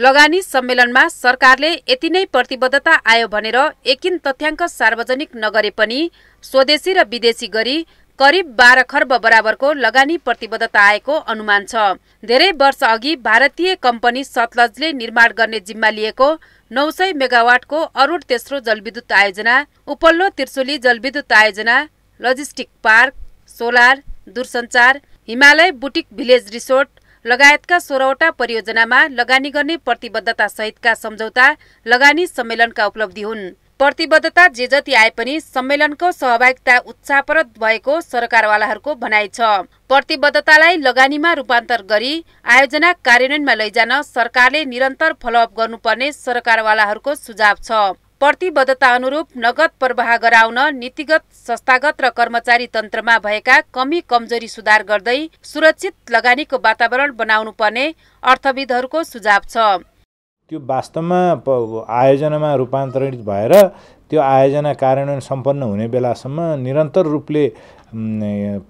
लगानी सम्मेलनमा सरकारले यति नै प्रतिबद्धता आयो भनेर एकिन तथ्याङ्क सार्वजनिक नगरे पनि स्वदेशी र विदेशी गरी करिब बाह्र खर्ब बराबरको लगानी प्रतिबद्धता आएको अनुमान छ धेरै वर्ष अघि भारतीय कम्पनी सतलजले निर्माण गर्ने जिम्मा लिएको नौ सय मेगावाटको अरू तेस्रो जलविद्युत आयोजना उपल्लो त्रिशुली जलविद्युत आयोजना लजिस्टिक पार्क सोलर दूरसञ्चार हिमालय बुटिक भिलेज रिसोर्ट लगायतका सोह्रवटा परियोजनामा लगानी गर्ने प्रतिबद्धता सहितका सम्झौता लगानी सम्मेलनका उपलब्धि हुन् प्रतिबद्धता जे जति आए पनि सम्मेलनको सहभागिता उत्साहप्रद भएको सरकारवालाहरूको भनाइ छ प्रतिबद्धतालाई लगानीमा रूपान्तर गरी आयोजना कार्यान्वयनमा लैजान सरकारले निरन्तर फलोअप गर्नुपर्ने सरकारवालाहरूको सुझाव छ प्रतिबद्धता अनुरूप नगद प्रवाह गराउन नीतिगत संस्थागत र कर्मचारी तन्त्रमा भएका कमी कमजोरी सुधार गर्दै सुरक्षित लगानीको वातावरण बनाउनु पर्ने अर्थविदहरूको सुझाव छ त्यो वास्तवमा आयोजनामा रूपान्तरित भएर त्यो आयोजना कार्यान्वयन सम्पन्न हुने बेलासम्म निरन्तर रूपले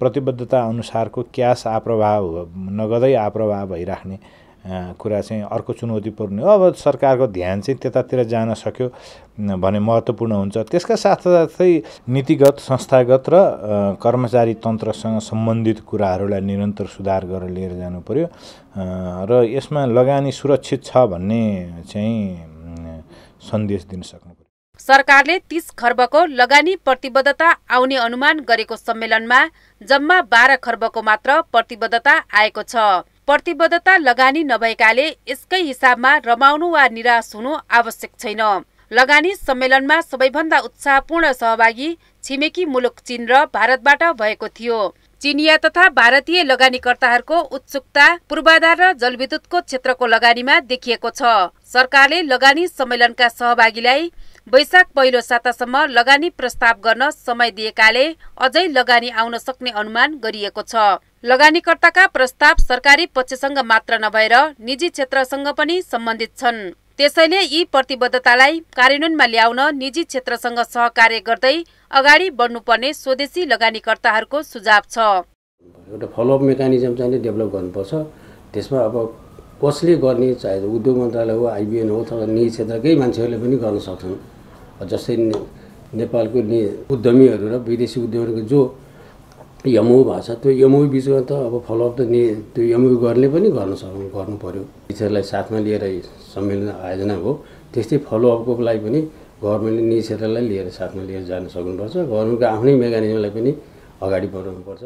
प्रतिबद्धता अनुसारको क्यास आप्रवाह नगदै आप्रवाह भइराख्ने कुरा चाहिँ अर्को चुनौतीपूर्ण हो अब सरकारको ध्यान चाहिँ त्यतातिर जान सक्यो भने महत्त्वपूर्ण हुन्छ त्यसका साथसाथै नीतिगत संस्थागत र कर्मचारी तन्त्रसँग सम्बन्धित कुराहरूलाई निरन्तर सुधार गरेर लिएर जानु पर्यो र यसमा लगानी सुरक्षित छ भन्ने चाहिँ सन्देश दिन सक्नु पर्यो सरकारले तीस खर्बको लगानी प्रतिबद्धता आउने अनुमान गरेको सम्मेलनमा जम्मा बाह्र खर्बको मात्र प्रतिबद्धता आएको छ प्रतिबद्धता लगानी नभएकाले यसकै हिसाबमा रमाउनु वा निराश हुनु आवश्यक छैन लगानी सम्मेलनमा सबैभन्दा उत्साहपूर्ण सहभागी छिमेकी मुलुक चीन र भारतबाट भएको थियो चिनिया तथा भारतीय लगानीकर्ताहरूको उत्सुकता पूर्वाधार र जलविद्युतको क्षेत्रको लगानीमा देखिएको छ सरकारले लगानी सम्मेलनका सहभागीलाई वैशाख पहिलो सातासम्म लगानी प्रस्ताव गर्न समय दिएकाले अझै लगानी आउन सक्ने अनुमान गरिएको छ लगानीकर्ताका प्रस्ताव सरकारी पक्षसँग मात्र नभएर निजी क्षेत्रसँग पनि सम्बन्धित छन् त्यसैले यी प्रतिबद्धतालाई कार्यान्वयनमा ल्याउन निजी क्षेत्रसँग सहकार्य गर्दै अगाडि बढ्नुपर्ने स्वदेशी लगानीकर्ताहरूको सुझाव छ एउटा फलोअप मेकानिजम चाहिँ डेभलप गर्नुपर्छ त्यसमा अब कसले गर्ने चाहे उद्योग मन्त्रालय हो आइबिएन हो अथवा निजी क्षेत्रकै मान्छेहरूले पनि गर्न सक्छन् जस्तै नेपालको नि उद्यमीहरू र विदेशी उद्यमीहरूको जो यमु भाषा त्यो यमु बिचमा त अब फलोअप त नि त्यो यमु गर्ने पनि गर्न सक्नु गर्नु पऱ्यो टिचरलाई साथमा लिएर सम्मेलन आयोजना हो त्यस्तै फलोअपको लागि पनि गभर्मेन्टले नि क्षेत्रलाई लिएर साथमा लिएर जान सक्नुपर्छ गभर्मेन्टको आफ्नै मेकानिजमलाई पनि अगाडि बढाउनुपर्छ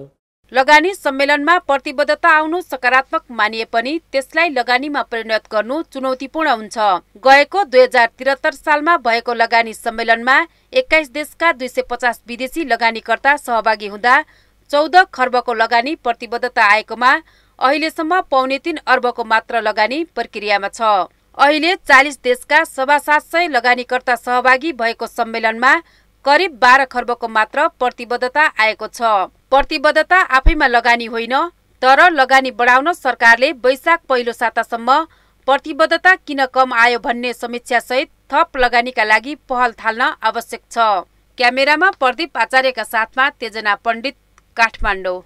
लगानी सम्मेलनमा प्रतिबद्धता आउनु सकारात्मक मानिए पनि त्यसलाई लगानीमा परिणत गर्नु चुनौतीपूर्ण हुन्छ गएको दुई हजार त्रिहत्तर सालमा भएको लगानी सम्मेलनमा एक्काइस देशका दुई सय पचास विदेशी लगानीकर्ता सहभागी हुँदा चौध खर्बको लगानी प्रतिबद्धता आएकोमा अहिलेसम्म पाउने तीन अर्बको मात्र लगानी प्रक्रियामा छ अहिले चालिस देशका सवा सात सय लगानीकर्ता सहभागी भएको सम्मेलनमा करिब बाह्र खर्बको मात्र प्रतिबद्धता आएको छ प्रतिबद्धता आफैमा लगानी होइन तर लगानी बढाउन सरकारले वैशाख पहिलो सातासम्म प्रतिबद्धता किन कम आयो भन्ने समीक्षा सहित थप लगानीका लागि पहल थाल्न आवश्यक छ क्यामेरामा प्रदीप आचार्यका साथमा तेजना पण्डित Kathmandu